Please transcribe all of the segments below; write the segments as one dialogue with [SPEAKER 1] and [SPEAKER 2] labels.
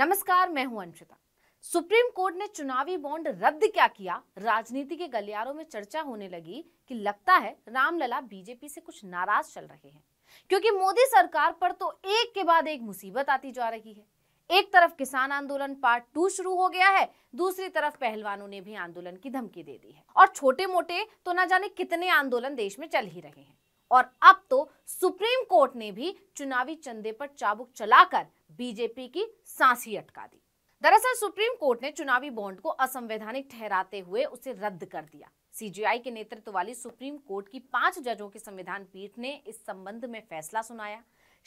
[SPEAKER 1] नमस्कार मैं हूं अंशिता सुप्रीम कोर्ट ने चुनावी बॉन्ड रद्द क्या किया राजनीति के गलियारों में चर्चा होने लगी कि लगता है रामलला बीजेपी से कुछ नाराज चल रहे हैं क्योंकि मोदी सरकार पर तो एक के बाद एक मुसीबत आती जा रही है एक तरफ किसान आंदोलन पार्ट टू शुरू हो गया है दूसरी तरफ पहलवानों ने भी आंदोलन की धमकी दे दी है और छोटे मोटे तो ना जाने कितने आंदोलन देश में चल ही रहे हैं और अब तो सुप्रीम कोर्ट ने भी चुनावी चंदे पर चाबुक चलाकर बीजेपी की सांस ही अटका दी दरअसल सुप्रीम कोर्ट ने चुनावी बॉन्ड को असंवैधानिक ठहराते हुए उसे रद्द कर दिया सीजीआई के नेतृत्व वाली सुप्रीम कोर्ट की पांच जजों की संविधान पीठ ने इस संबंध में फैसला सुनाया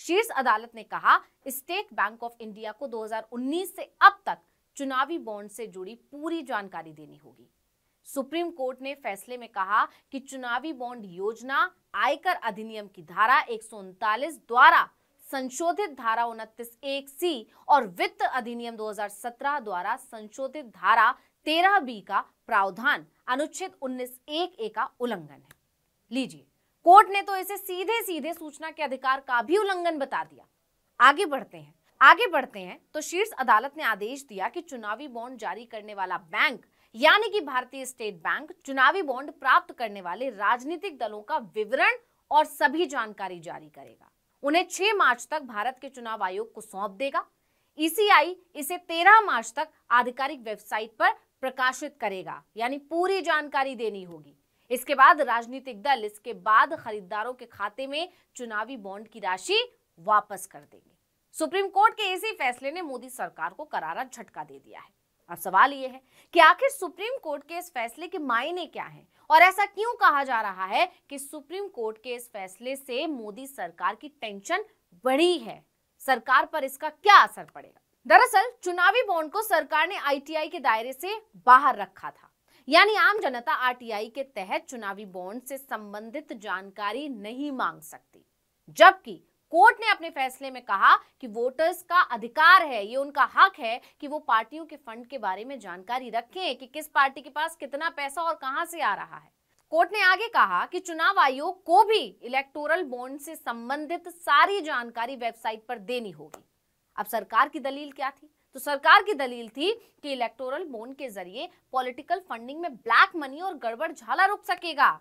[SPEAKER 1] शीर्ष अदालत ने कहा स्टेट बैंक ऑफ इंडिया को 2019 से अब तक चुनावी बॉन्ड से जुड़ी पूरी जानकारी देनी होगी सुप्रीम कोर्ट ने फैसले में कहा कि चुनावी बॉन्ड योजना आयकर अधिनियम की धारा एक द्वारा संशोधित धारा उनतीस एक सी और वित्त अधिनियम 2017 द्वारा संशोधित धारा तेरह बी का प्रावधान अनुच्छेद उन्नीस एक ए का उल्लंघन है लीजिए कोर्ट ने तो इसे सीधे सीधे सूचना के अधिकार का भी उल्लंघन बता दिया आगे बढ़ते हैं आगे बढ़ते हैं तो शीर्ष अदालत ने आदेश दिया कि चुनावी बॉन्ड जारी करने वाला बैंक यानी कि भारतीय स्टेट बैंक चुनावी बॉन्ड प्राप्त करने वाले राजनीतिक दलों का विवरण और सभी जानकारी जारी करेगा उन्हें 6 मार्च तक भारत के चुनाव आयोग को सौंप देगा ईसीआई e इसे 13 मार्च तक आधिकारिक वेबसाइट पर प्रकाशित करेगा यानी पूरी जानकारी देनी होगी इसके बाद राजनीतिक दल इसके बाद खरीदारों के खाते में चुनावी बॉन्ड की राशि वापस कर देंगे सुप्रीम कोर्ट के इसी फैसले ने मोदी सरकार को करारा झटका दे दिया है अब सवाल यह है कि आखिर सुप्रीम कोर्ट के इस फैसले के मायने क्या हैं और ऐसा क्यों कहा जा रहा है कि सुप्रीम कोर्ट के इस फैसले से मोदी सरकार की टेंशन बढ़ी है सरकार पर इसका क्या असर पड़ेगा दरअसल चुनावी बॉन्ड को सरकार ने आईटीआई के दायरे से बाहर रखा था यानी आम जनता आरटीआई के तहत चुनावी बॉन्ड से संबंधित जानकारी नहीं मांग सकती जबकि कोर्ट ने अपने फैसले में कहा कि वोटर्स का अधिकार है ये उनका हक है कि वो पार्टियों के फंड के बारे में जानकारी रखें कि किस पार्टी के पास कितना पैसा और कहां से आ रहा है कोर्ट ने आगे कहा कि चुनाव आयोग को भी इलेक्टोरल बॉन्ड से संबंधित सारी जानकारी वेबसाइट पर देनी होगी अब सरकार की दलील क्या थी तो सरकार की दलील थी कि इलेक्टोरल बॉन्ड के जरिए पॉलिटिकल फंडिंग में ब्लैक मनी और गड़बड़ झाला रुक सकेगा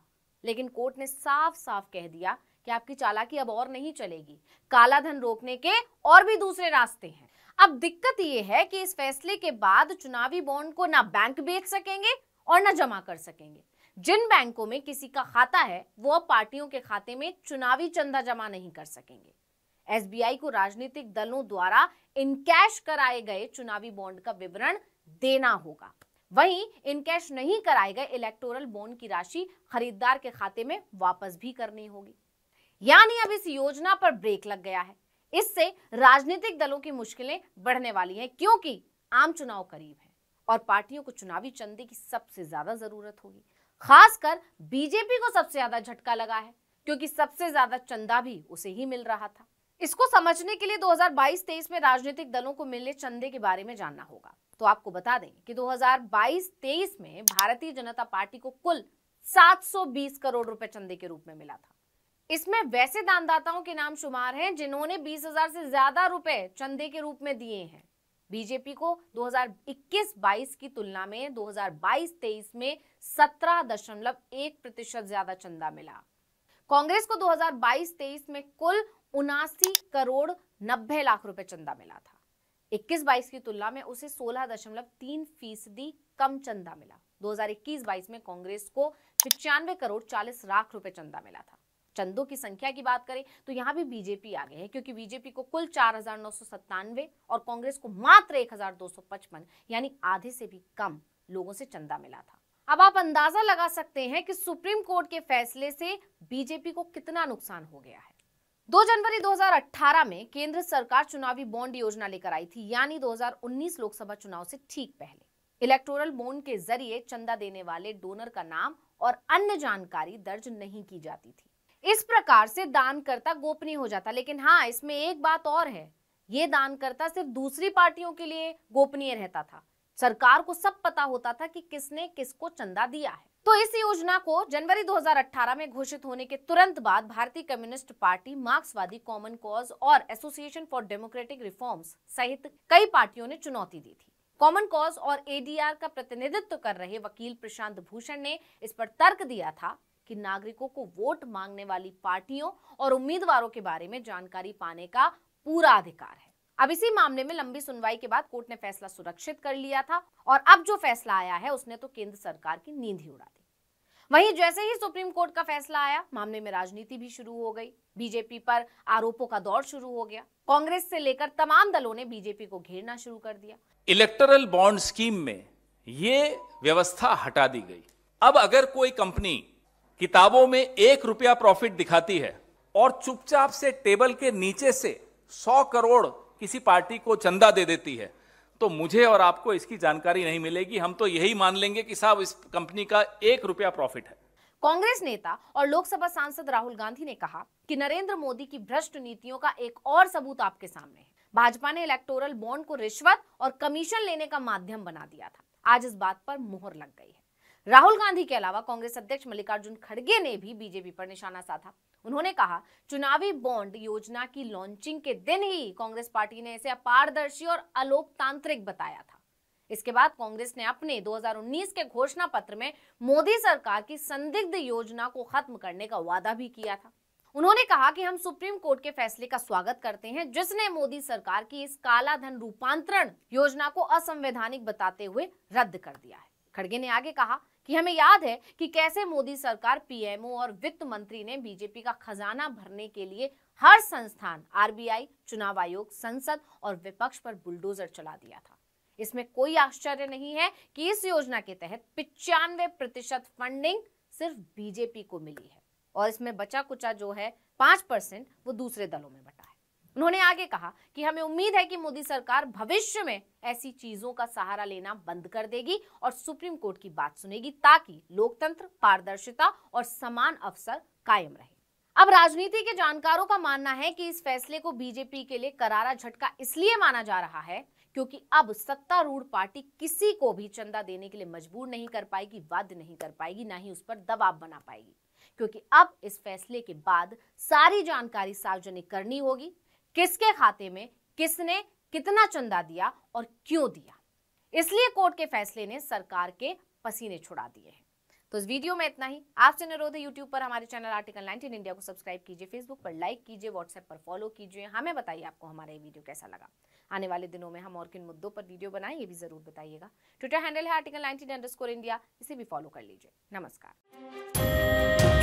[SPEAKER 1] लेकिन कोर्ट ने साफ साफ कह दिया कि आपकी चालाकी अब और नहीं चलेगी काला धन रोकने के और भी दूसरे रास्ते हैं अब दिक्कत ये है कि इस फैसले के बाद चुनावी बॉन्ड को ना बैंक बेच सकेंगे और ना जमा कर सकेंगे जिन बैंकों में किसी का खाता है वो अब पार्टियों के खाते में चुनावी चंदा जमा नहीं कर सकेंगे एसबीआई को राजनीतिक दलों द्वारा इनकैश कराए गए चुनावी बॉन्ड का विवरण देना होगा वहीं इनकैश नहीं कराए गए इलेक्टोरल बॉन्ड की राशि खरीदार के खाते में वापस भी करनी होगी यानी अब इस योजना पर ब्रेक लग गया है इससे राजनीतिक दलों की मुश्किलें बढ़ने वाली हैं क्योंकि आम चुनाव करीब है और पार्टियों को चुनावी चंदे की सबसे ज्यादा जरूरत होगी खासकर बीजेपी को सबसे ज्यादा झटका लगा है क्योंकि सबसे ज्यादा चंदा भी उसे ही मिल रहा था इसको समझने के लिए 2022-23 में राजनीतिक दलों को मिले चंदे के बारे में जानना होगा तो आपको बता दें कि 2022-23 में भारतीय जनता पार्टी को कुल 720 करोड़ रुपए चंदे के रूप में मिला था इसमें वैसे दानदाताओं के नाम शुमार हैं जिन्होंने 20,000 से ज्यादा रुपए चंदे के रूप में दिए हैं बीजेपी को 2021-22 की तुलना में 2022-23 में 17.1 प्रतिशत ज्यादा चंदा मिला कांग्रेस को 2022-23 में कुल उनासी करोड़ नब्बे लाख रुपए चंदा मिला था 21-22 की तुलना में उसे 16.3 फीसदी कम चंदा मिला 2021-22 में कांग्रेस को पिचानवे करोड़ 40 लाख रुपए चंदा मिला था चंदों की संख्या की बात करें तो यहाँ भी बीजेपी आगे है क्योंकि बीजेपी को कुल चार और कांग्रेस को मात्र एक यानी आधे से भी कम लोगों से चंदा मिला था अब आप अंदाजा लगा सकते हैं कि सुप्रीम कोर्ट के फैसले से बीजेपी को कितना नुकसान हो गया है 2 जनवरी 2018 में केंद्र सरकार चुनावी बॉन्ड योजना लेकर आई थी यानी 2019 लोकसभा चुनाव से ठीक पहले इलेक्टोरल बॉन्ड के जरिए चंदा देने वाले डोनर का नाम और अन्य जानकारी दर्ज नहीं की जाती थी इस प्रकार से दानकर्ता गोपनीय हो जाता लेकिन हाँ इसमें एक बात और है ये दानकर्ता सिर्फ दूसरी पार्टियों के लिए गोपनीय रहता था सरकार को सब पता होता था कि किसने किसको चंदा दिया है तो इस योजना को जनवरी 2018 में घोषित होने के तुरंत बाद भारतीय कम्युनिस्ट पार्टी मार्क्सवादी कॉमन कॉज और एसोसिएशन फॉर डेमोक्रेटिक रिफॉर्म्स सहित कई पार्टियों ने चुनौती दी थी कॉमन कॉज और एडीआर का प्रतिनिधित्व कर रहे वकील प्रशांत भूषण ने इस पर तर्क दिया था कि नागरिकों को वोट मांगने वाली पार्टियों और उम्मीदवारों के बारे में जानकारी पाने का पूरा अधिकार है अब इसी मामले में लंबी सुनवाई के बाद कोर्ट ने फैसला सुरक्षित कर लिया था और अब जो फैसला आया है उसने तो केंद्र सरकार की नींद ही उड़ा दी वहीं जैसे ही सुप्रीम कोर्ट का फैसला आया मामले में राजनीति भी शुरू हो गई बीजेपी पर आरोपों का दौर शुरू हो गया कांग्रेस से लेकर तमाम दलों ने बीजेपी को घेरना शुरू कर दिया इलेक्टोरल बॉन्ड स्कीम में ये व्यवस्था हटा दी गई अब अगर कोई कंपनी किताबों में एक रुपया प्रॉफिट दिखाती है और चुपचाप से टेबल के नीचे से सौ करोड़ किसी पार्टी को चंदा दे देती है तो मुझे और आपको इसकी जानकारी नहीं मिलेगी हम तो यही मान लेंगे कि साहब इस कंपनी का एक रुपया प्रॉफिट है कांग्रेस नेता और लोकसभा सांसद राहुल गांधी ने कहा कि नरेंद्र मोदी की भ्रष्ट नीतियों का एक और सबूत आपके सामने है भाजपा ने इलेक्टोरल बॉन्ड को रिश्वत और कमीशन लेने का माध्यम बना दिया था आज इस बात पर मोहर लग गई है राहुल गांधी के अलावा कांग्रेस अध्यक्ष मल्लिकार्जुन खड़गे ने भी बीजेपी पर निशाना साधा उन्होंने कहा चुनावी बॉन्ड योजना की लॉन्चिंग के दिन ही कांग्रेस पार्टी ने इसे अपारदर्शी और अलोकतांत्रिक बताया था इसके बाद कांग्रेस ने अपने 2019 के घोषणा पत्र में मोदी सरकार की संदिग्ध योजना को खत्म करने का वादा भी किया था उन्होंने कहा कि हम सुप्रीम कोर्ट के फैसले का स्वागत करते हैं जिसने मोदी सरकार की इस काला धन रूपांतरण योजना को असंवैधानिक बताते हुए रद्द कर दिया है खड़गे ने आगे कहा कि हमें याद है कि कैसे मोदी सरकार पीएमओ और वित्त मंत्री ने बीजेपी का खजाना भरने के लिए हर संस्थान आरबीआई चुनाव आयोग संसद और विपक्ष पर बुलडोजर चला दिया था इसमें कोई आश्चर्य नहीं है कि इस योजना के तहत पिचानवे प्रतिशत फंडिंग सिर्फ बीजेपी को मिली है और इसमें बचा कुचा जो है पांच परसेंट वो दूसरे दलों में उन्होंने आगे कहा कि हमें उम्मीद है कि मोदी सरकार भविष्य में ऐसी चीजों का सहारा लेना बंद कर देगी और सुप्रीम कोर्ट की बात सुनेगी ताकि लोकतंत्र पारदर्शिता और समान अवसर कायम रहे अब राजनीति के जानकारों का मानना है कि इस फैसले को बीजेपी के लिए करारा झटका इसलिए माना जा रहा है क्योंकि अब सत्तारूढ़ पार्टी किसी को भी चंदा देने के लिए मजबूर नहीं कर पाएगी वाद्य नहीं कर पाएगी ना ही उस पर दबाव बना पाएगी क्योंकि अब इस फैसले के बाद सारी जानकारी सार्वजनिक करनी होगी किसके खाते में किसने कितना चंदा दिया और क्यों दिया इसलिए कोर्ट के फैसले ने सरकार के पसीने छुड़ा दिए हैं तो इस वीडियो में इतना ही आपसे अनुरोध है यूट्यूब पर हमारे चैनल आर्टिकल 19 इंडिया को सब्सक्राइब कीजिए फेसबुक पर लाइक कीजिए व्हाट्सएप पर फॉलो कीजिए हमें बताइए आपको हमारा ये वीडियो कैसा लगा आने वाले दिनों में हम और किन मुद्दों पर वीडियो बनाए ये भी जरूर बताइएगा ट्विटर हैंडल है आर्टिकल नाइनटीन इंडिया इसे भी फॉलो कर लीजिए नमस्कार